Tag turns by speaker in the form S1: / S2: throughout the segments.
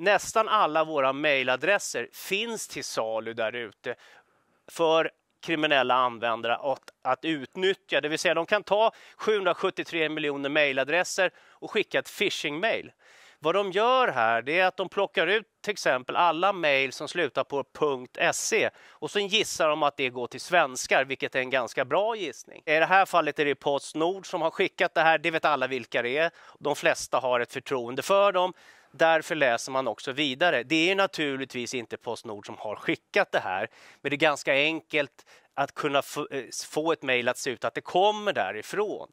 S1: Nästan alla våra mejladresser finns till salu där ute för kriminella användare att, att utnyttja. Det vill säga, de kan ta 773 miljoner mejladresser och skicka ett phishing-mail. Vad de gör här är att de plockar ut till exempel alla mejl som slutar på .se och sen gissar de att det går till svenskar, vilket är en ganska bra gissning. I det här fallet är det Postnord som har skickat det här, det vet alla vilka det är. De flesta har ett förtroende för dem, Därför läser man också vidare. Det är naturligtvis inte Postnord som har skickat det här, men det är ganska enkelt att kunna eh, få ett mejl att se ut att det kommer därifrån.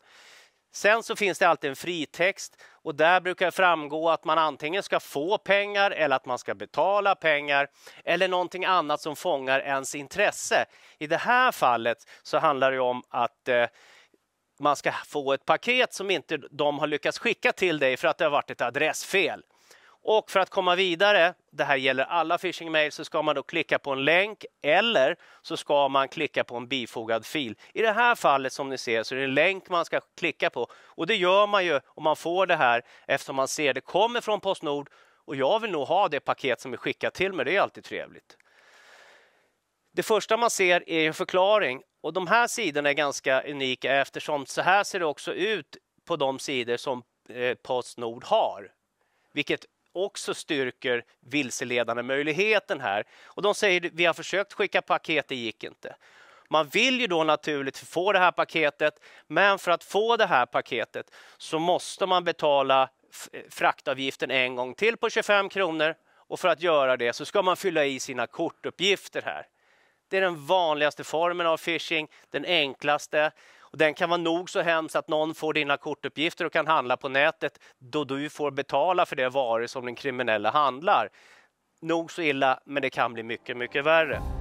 S1: Sen så finns det alltid en fritext och där brukar det framgå att man antingen ska få pengar eller att man ska betala pengar eller någonting annat som fångar ens intresse. I det här fallet så handlar det om att eh, man ska få ett paket som inte de har lyckats skicka till dig för att det har varit ett adressfel. Och för att komma vidare, det här gäller alla phishing mail, så ska man då klicka på en länk eller så ska man klicka på en bifogad fil. I det här fallet som ni ser så är det en länk man ska klicka på och det gör man ju om man får det här eftersom man ser det kommer från Postnord och jag vill nog ha det paket som är skickat till mig, det är alltid trevligt. Det första man ser är en förklaring och de här sidorna är ganska unika eftersom så här ser det också ut på de sidor som eh, Postnord har, vilket också styrker vilseledande möjligheten här. Och de säger vi har försökt skicka paket, det gick inte. Man vill ju då naturligt få det här paketet, men för att få det här paketet så måste man betala fraktavgiften en gång till på 25 kronor och för att göra det så ska man fylla i sina kortuppgifter här. Det är den vanligaste formen av phishing, den enklaste. Den kan vara nog så hemsk att någon får dina kortuppgifter och kan handla på nätet då du får betala för de varor som den kriminella handlar. Nog så illa, men det kan bli mycket, mycket värre.